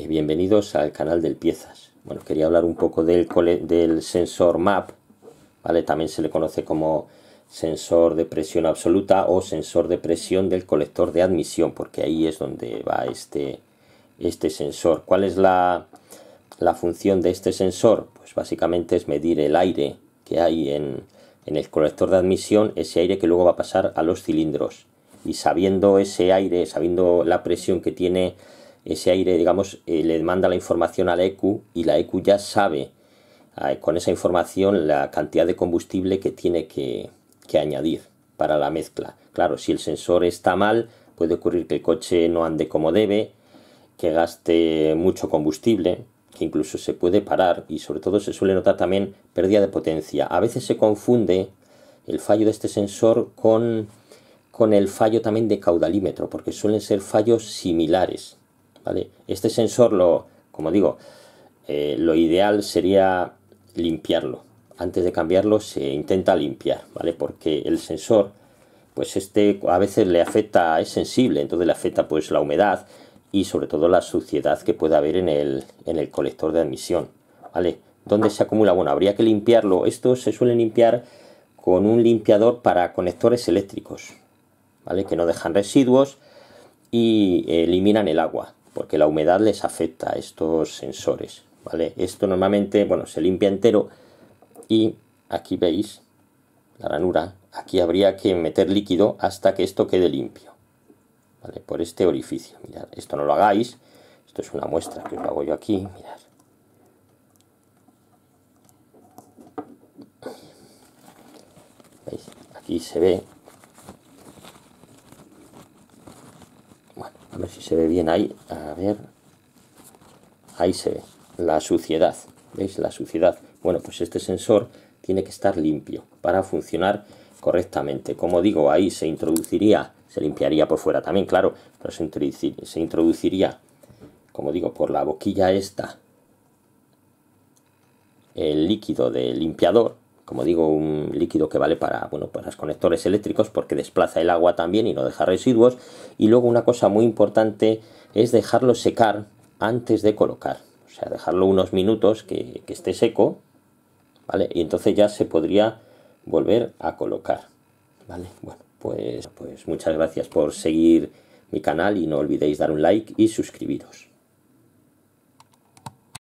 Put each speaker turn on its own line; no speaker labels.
bienvenidos al canal del Piezas. Bueno, quería hablar un poco del, del sensor MAP, ¿vale? También se le conoce como sensor de presión absoluta o sensor de presión del colector de admisión, porque ahí es donde va este, este sensor. ¿Cuál es la, función de este sensor? Pues básicamente es medir el aire que hay en el colector de admisión, ese aire que luego va a pasar a los cilindros. Y sabiendo ese aire, sabiendo la presión que tiene ese aire, digamos, eh, le manda la información a la EQ y la EQ ya sabe ah, con esa información la cantidad de combustible que tiene que, añadir para la mezcla. Claro, si el sensor está mal, puede ocurrir que el coche no ande como debe, que gaste mucho combustible, que incluso se puede parar y sobre todo se suele notar también pérdida de potencia. A veces se confunde el fallo de este sensor con, con el fallo también de caudalímetro, porque suelen ser fallos similares. Este sensor, lo, como digo, eh, lo ideal sería limpiarlo. Antes de cambiarlo se intenta limpiar, ¿vale? Porque el sensor, pues este a veces le afecta, es sensible, entonces le afecta pues la humedad y sobre todo la suciedad que pueda haber en el, en el colector de admisión, ¿vale? ¿Dónde se acumula? Bueno, habría que limpiarlo. Esto se suele limpiar con un limpiador para conectores eléctricos, ¿vale? Que no dejan residuos y eliminan el agua porque la humedad les afecta a estos sensores, ¿vale? Esto normalmente, bueno, se limpia entero y aquí veis la ranura, aquí habría que meter líquido hasta que esto quede limpio, ¿vale? Por este orificio, mirad, esto no lo hagáis, esto es una muestra que os lo hago yo aquí, mirad. Aquí se ve a ver si se ve bien ahí. A ver. Ahí se ve. La suciedad. ¿Veis? La suciedad. Bueno, pues este sensor tiene que estar limpio para funcionar correctamente. Como digo, ahí se introduciría, se limpiaría por fuera también, claro, pero se, se introduciría, como digo, por la boquilla esta, el líquido del limpiador como digo, un líquido que vale para, bueno, para los conectores eléctricos porque desplaza el agua también y no deja residuos. Y luego una cosa muy importante es dejarlo secar antes de colocar. O sea, dejarlo unos minutos que, esté seco, ¿vale? Y entonces ya se podría volver a colocar, ¿vale? Bueno, pues, pues muchas gracias por seguir mi canal y no olvidéis dar un like y suscribiros.